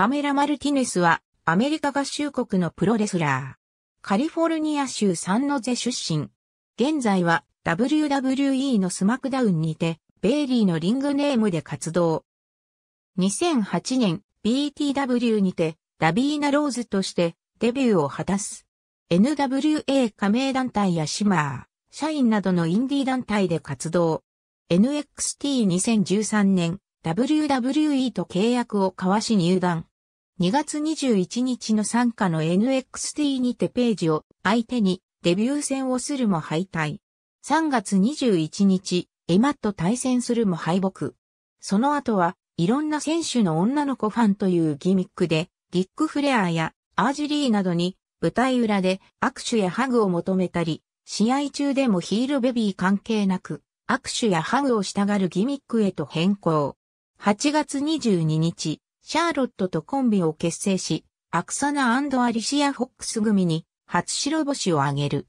パメラ・マルティネスはアメリカ合衆国のプロレスラー。カリフォルニア州サンノゼ出身。現在は WWE のスマクダウンにてベイリーのリングネームで活動。2008年 BTW にてダビーナ・ローズとしてデビューを果たす。NWA 加盟団体やシマー、社員などのインディー団体で活動。NXT2013 年 WWE と契約を交わし入団。2月21日の参加の NXT にてページを相手にデビュー戦をするも敗退。3月21日、エマと対戦するも敗北。その後はいろんな選手の女の子ファンというギミックで、リック・フレアやアージリーなどに舞台裏で握手やハグを求めたり、試合中でもヒールベビー関係なく握手やハグをしたがるギミックへと変更。8月22日、シャーロットとコンビを結成し、アクサナアリシア・フォックス組に初白星を挙げる。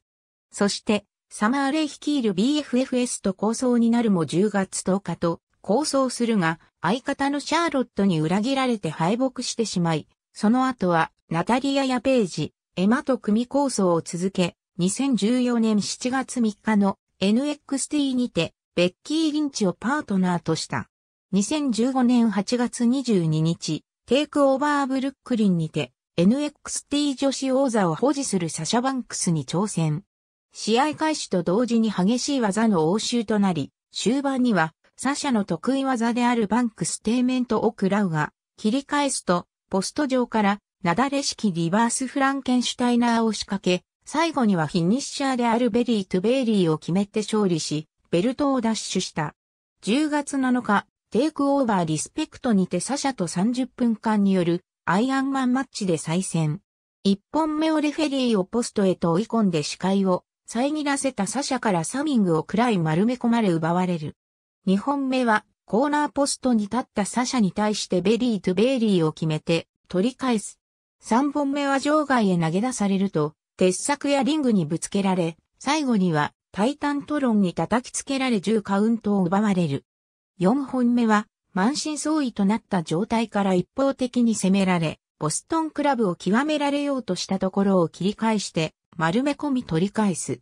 そして、サマーレイ率いる BFFS と構想になるも10月10日と構想するが、相方のシャーロットに裏切られて敗北してしまい、その後はナタリアやページ、エマと組構想を続け、2014年7月3日の NXT にて、ベッキー・リンチをパートナーとした。2015年8月22日、テイクオーバーブルックリンにて、NXT 女子王座を保持するサシャバンクスに挑戦。試合開始と同時に激しい技の応酬となり、終盤には、サシャの得意技であるバンクステーメントを食らうが、切り返すと、ポスト上から、なだれ式リバースフランケンシュタイナーを仕掛け、最後にはフィニッシャーであるベリー・トゥ・ベイリーを決めて勝利し、ベルトを奪取した。10月7日、テイクオーバーリスペクトにてサシャと30分間によるアイアンマンマッチで再戦。1本目をレフェリーをポストへと追い込んで視界を遮らせたサシャからサミングを暗らい丸め込まれ奪われる。2本目はコーナーポストに立ったサシャに対してベリーとベイリーを決めて取り返す。3本目は場外へ投げ出されると、鉄柵やリングにぶつけられ、最後にはタイタントロンに叩きつけられ10カウントを奪われる。4本目は満身創痍となった状態から一方的に攻められ、ボストンクラブを極められようとしたところを切り返して丸め込み取り返す。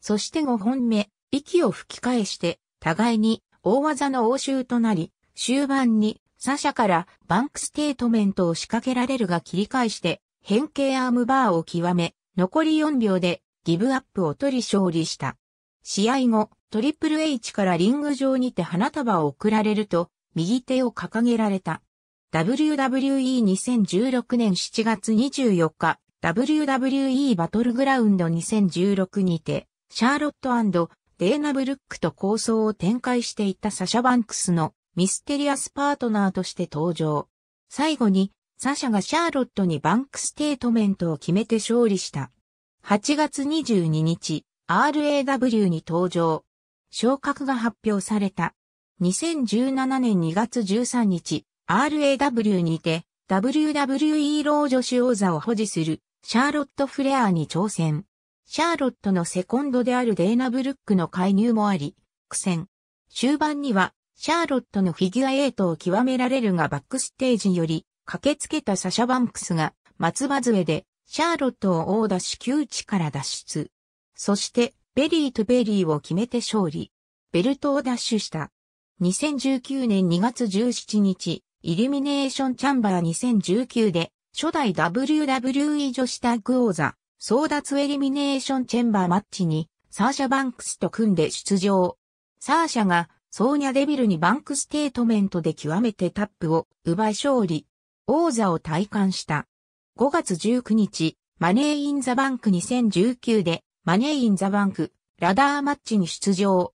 そして5本目、息を吹き返して互いに大技の応酬となり、終盤にサシャからバンクステートメントを仕掛けられるが切り返して変形アームバーを極め、残り4秒でギブアップを取り勝利した。試合後、トリプル H からリング上にて花束を贈られると、右手を掲げられた。WWE2016 年7月24日、WWE バトルグラウンド2016にて、シャーロットデーナ・ブルックと構想を展開していたサシャ・バンクスのミステリアスパートナーとして登場。最後に、サシャがシャーロットにバンクステートメントを決めて勝利した。8月22日、RAW に登場。昇格が発表された。2017年2月13日、RAW にて WWE 老女子王座を保持するシャーロット・フレアーに挑戦。シャーロットのセコンドであるデーナ・ブルックの介入もあり、苦戦。終盤には、シャーロットのフィギュア8を極められるがバックステージより、駆けつけたサシャ・バンクスが、松葉杖で、シャーロットを大出し窮地から脱出。そして、ベリーとベリーを決めて勝利。ベルトを奪取した。2019年2月17日、イルミネーションチャンバー2019で、初代 WWE 女子タッグ王座、争奪エリミネーションチェンバーマッチに、サーシャ・バンクスと組んで出場。サーシャが、ソーニャ・デビルにバンクステートメントで極めてタップを奪い勝利。王座を体感した。5月19日、マネー・イン・ザ・バンク2019で、マネーインザバンク、ラダーマッチに出場。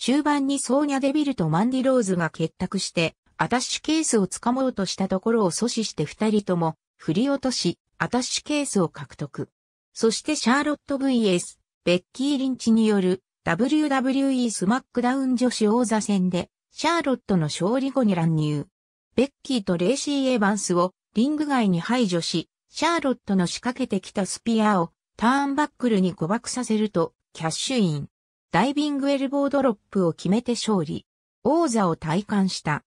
終盤にソーニャ・デビルとマンディ・ローズが結託して、アタッシュケースを掴もうとしたところを阻止して二人とも、振り落とし、アタッシュケースを獲得。そしてシャーロット VS、ベッキー・リンチによる WWE スマックダウン女子王座戦で、シャーロットの勝利後に乱入。ベッキーとレイシー・エヴァンスをリング外に排除し、シャーロットの仕掛けてきたスピアをターンバックルに誤爆させると、キャッシュイン。ダイビングエルボードロップを決めて勝利。王座を体感した。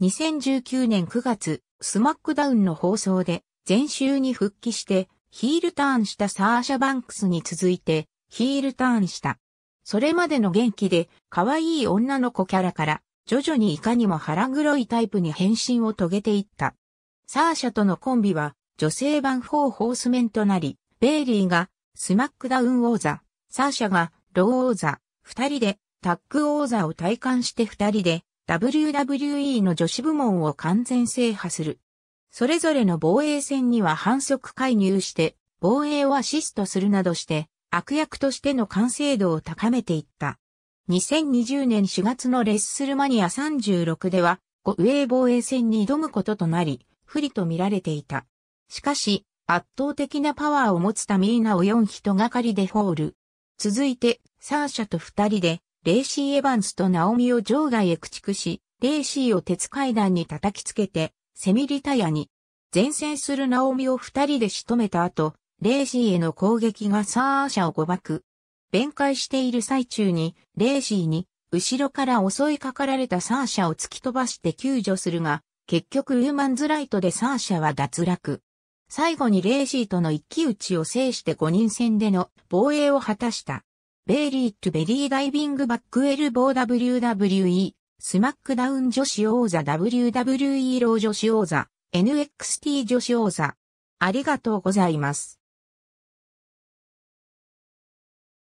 2019年9月、スマックダウンの放送で、前週に復帰して、ヒールターンしたサーシャバンクスに続いて、ヒールターンした。それまでの元気で、可愛い女の子キャラから、徐々にいかにも腹黒いタイプに変身を遂げていった。サーシャとのコンビは、女性版フォーホースメンとなり、ベイリーがスマックダウン王座、サーシャがロー王座、二人でタッグ王座を体感して二人で WWE の女子部門を完全制覇する。それぞれの防衛戦には反則介入して防衛をアシストするなどして悪役としての完成度を高めていった。2020年4月のレッスルマニア36では、5ウェイ防衛戦に挑むこととなり、不利と見られていた。しかし、圧倒的なパワーを持つタミーナを4人がかりでホール。続いて、サーシャと2人で、レイシー・エヴァンスとナオミを場外へ駆逐し、レイシーを鉄階段に叩きつけて、セミリタヤに。前線するナオミを2人で仕留めた後、レイシーへの攻撃がサーシャを誤爆。弁解している最中に、レイシーに、後ろから襲いかかられたサーシャを突き飛ばして救助するが、結局ウーマンズライトでサーシャは脱落。最後にレイシーとの一騎打ちを制して5人戦での防衛を果たした。ベイリー・トゥベリーダイビングバックエルボー WWE、スマックダウン女子王座 WWE ロー女子王座、NXT 女子王座。ありがとうございます。